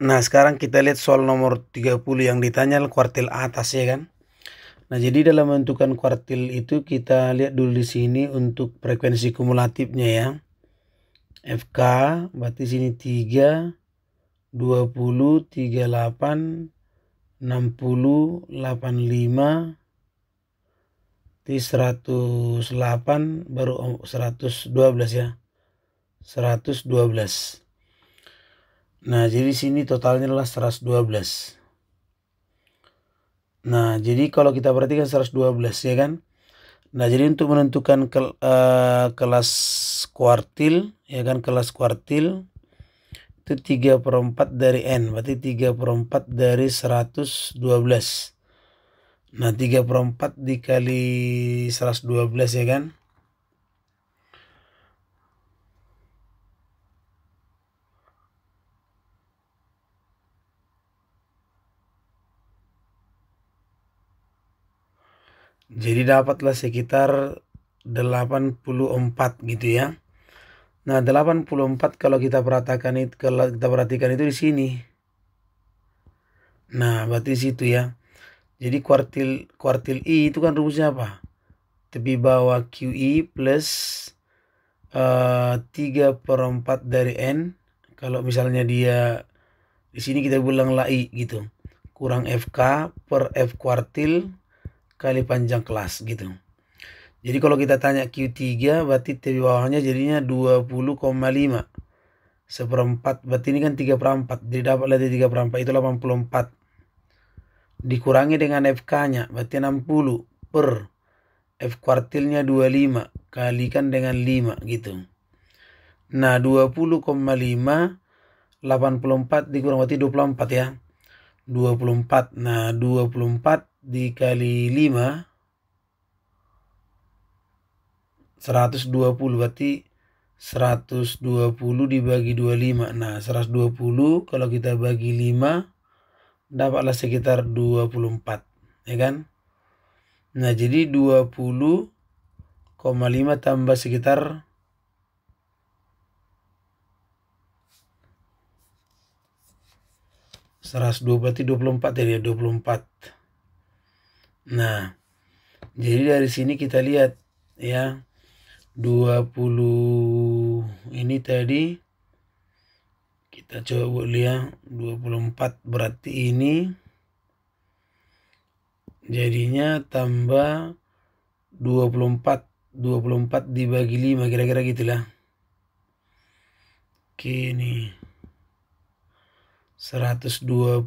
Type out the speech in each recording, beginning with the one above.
Nah sekarang kita lihat soal nomor 30 yang ditanya kuartil atas ya kan. Nah jadi dalam menentukan kuartil itu kita lihat dulu di sini untuk frekuensi kumulatifnya ya. FK berarti sini 3, 20, 38, 60, 85, 108 baru 112 ya. 112. Nah, jadi sini totalnya adalah 112. Nah, jadi kalau kita perhatikan 112 ya kan. Nah, jadi untuk menentukan ke, uh, eh, kelas kuartil ya kan kelas kuartil itu 3 per 4 dari N berarti 3 per 4 dari 112 nah 3 per 4 dikali 112 ya kan Jadi dapatlah sekitar 84 gitu ya. Nah, 84 kalau kita perhatikan itu kalau kita perhatikan itu di sini. Nah, berarti situ ya. Jadi kuartil kuartil I itu kan rumusnya apa? Tepi bawah QI plus uh, eh, 3 per 4 dari N. Kalau misalnya dia di sini kita bilang lai gitu. Kurang FK per F kuartil kali panjang kelas gitu. Jadi kalau kita tanya Q3 berarti T bawahnya jadinya 20,5. Seperempat berarti ini kan 3 per 4. Jadi dapat dari 3 per 4 itu 84. Dikurangi dengan FK-nya berarti 60 per F kuartilnya 25 kalikan dengan 5 gitu. Nah 20,5 84 dikurang berarti 24 ya. 24. Nah 24 dikali 5 120 berarti 120 dibagi 25 nah 120 kalau kita bagi 5 dapatlah sekitar 24 ya kan nah jadi 20,5 tambah sekitar 120 berarti 24 ya 24 Nah, jadi dari sini kita lihat ya 20 ini tadi kita coba lihat 24 berarti ini jadinya tambah 24 24 dibagi 5 kira-kira gitulah oke ini 120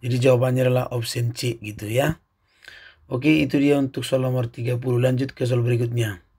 Jadi jawabannya adalah option C gitu ya. Oke, itu dia untuk soal nomor 30. Lanjut ke soal berikutnya.